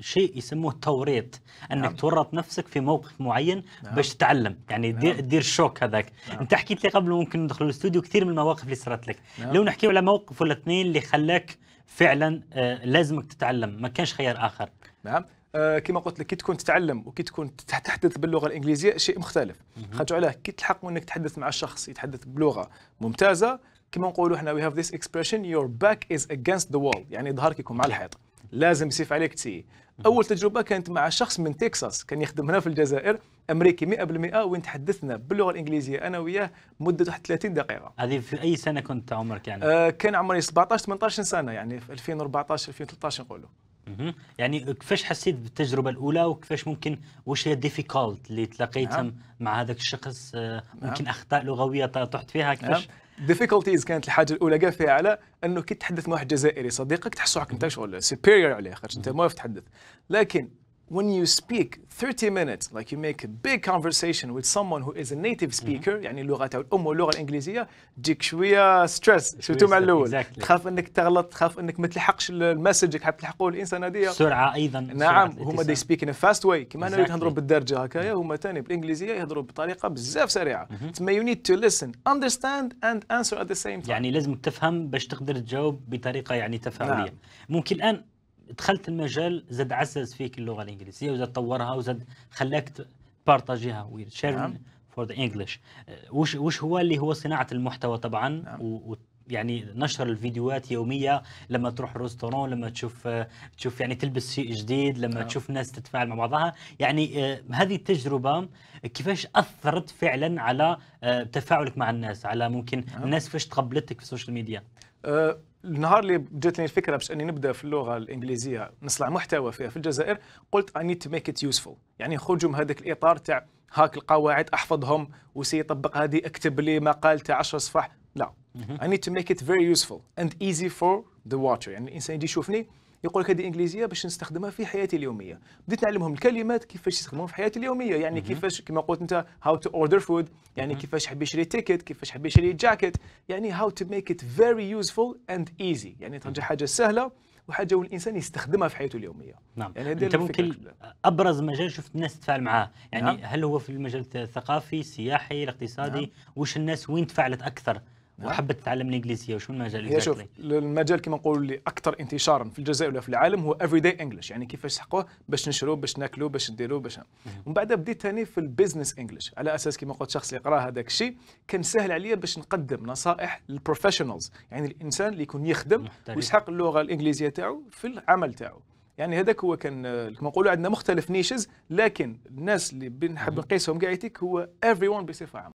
شيء يسموه التوريط انك نعم. تورط نفسك في موقف معين نعم. باش تتعلم يعني دير نعم. دير الشوك هذاك نعم. انت حكيت لي قبل ممكن ندخل الاستوديو كثير من المواقف اللي صارت لك نعم. لو نحكي على موقف ولا اثنين اللي خلاك فعلا آه لازمك تتعلم ما كانش خيار اخر نعم آه، كما قلت لك كي تكون تتعلم وكي تكون تتحدث باللغه الانجليزيه شيء مختلف خاطر علاه كي تلحق انك تتحدث مع شخص يتحدث بلغه ممتازه كما نقولوا احنا وي هاف ذيس اكسبريشن يور باك از اجينست ذا وول يعني ظهرك يكون مع الحيط لازم يصيف عليك تسي اول تجربه كانت مع شخص من تكساس كان يخدم هنا في الجزائر امريكي 100% وين تحدثنا باللغه الانجليزيه انا وياه مده واحد 30 دقيقه هذه في اي سنه كنت عمرك يعني آه كان عمري 17 18 سنه يعني في 2014 2013 نقولوا يعني كيفاش حسيت بالتجربه الاولى وكيفاش ممكن واش هي ديفيكولت اللي تلاقيتها نعم. مع هذاك الشخص آه، نعم. ممكن نعم. اخطاء لغويه طحت فيها كيفاش نعم. ديفيكولتيز كانت الحاجه الاولى كاع فيها على انه كي تحدث مع واحد جزائري صديقك تحسوا راك انت شغل سوبيريور عليه خاطر انت ما تحدث لكن when you speak 30 minutes, like you make a big conversation with someone who is a native mhm. speaker, mm -hmm. يعني اللغه تاع الام واللغه الانجليزيه تجيك شويه ستريس سورتو مع الاول exactly. تخاف انك تغلط تخاف انك ما تلحقش المسج اللي تلحقوه الانسان هذه سرعة ايضا نعم هما دي سبيك ان فاست واي كما exactly. انا نهضروا بالدرجه هكايا هما ثاني بالانجليزيه يهضروا بطريقه بزاف سريعه تسمى يو نيد تو ليسن اندرستاند اند انسر ات ذا سيم تايم يعني لازمك تفهم باش تقدر تجاوب بطريقه يعني تفاعليه نعم. ممكن الان دخلت المجال زاد عزز فيك اللغه الانجليزيه وزاد طورها وزاد خلاك تبارطاجيها وير فور ذا انجلش وش وش هو اللي هو صناعه المحتوى طبعا نعم. يعني نشر الفيديوهات يوميه لما تروح الريستورون لما تشوف أه، تشوف يعني تلبس شيء جديد لما أوه. نعم. تشوف ناس تتفاعل مع بعضها يعني أه، هذه التجربه كيفاش اثرت فعلا على أه، تفاعلك مع الناس على ممكن أوه. نعم. الناس فاش تقبلتك في السوشيال ميديا أه النهار اللي جاتني الفكره باش اني نبدا في اللغه الانجليزيه نصنع محتوى فيها في الجزائر قلت اي نيد تو ميك ات يوسفول يعني نخرجوا من هذاك الاطار تاع هاك القواعد احفظهم وسيطبق هذه اكتب لي مقال تاع 10 صفح لا اي نيد تو ميك ات فيري يوسفول اند ايزي فور ذا واتشر يعني الانسان يجي يشوفني يقول لك هذه انجليزيه باش نستخدمها في حياتي اليوميه بديت نعلمهم الكلمات كيفاش يستخدموها في حياتي اليوميه يعني كيفاش كما قلت انت هاو تو اوردر فود يعني كيفاش حبي يشري تيكت كيفاش حبي يشري جاكيت يعني هاو تو ميك ات فيري يوزفول اند ايزي يعني تنجح حاجه سهله وحاجه والانسان يستخدمها في حياته اليوميه نعم يعني انت ممكن ابرز مجال شفت الناس تتفاعل معاه يعني نعم. هل هو في المجال الثقافي السياحي الاقتصادي نعم. وش الناس وين تفاعلت اكثر نعم. وحبت تتعلم الانجليزيه وشو المجال اللي شوف المجال كما نقولوا اللي اكثر انتشارا في الجزائر ولا في العالم هو افري داي انجلش يعني كيفاش تحقوه باش نشرو باش ناكلو باش نديرو باش ومن بعد بديت ثاني في البيزنس انجلش على اساس كما قلت شخص اللي يقرا هذاك الشيء كان سهل عليا باش نقدم نصائح للبروفيشنالز يعني الانسان اللي يكون يخدم ويسحق اللغه الانجليزيه تاعو في العمل تاعو يعني هذاك هو كان كما نقولوا عندنا مختلف نيشز لكن الناس اللي بنحب نقيسهم كاع هو ايفري ون بصفه عامه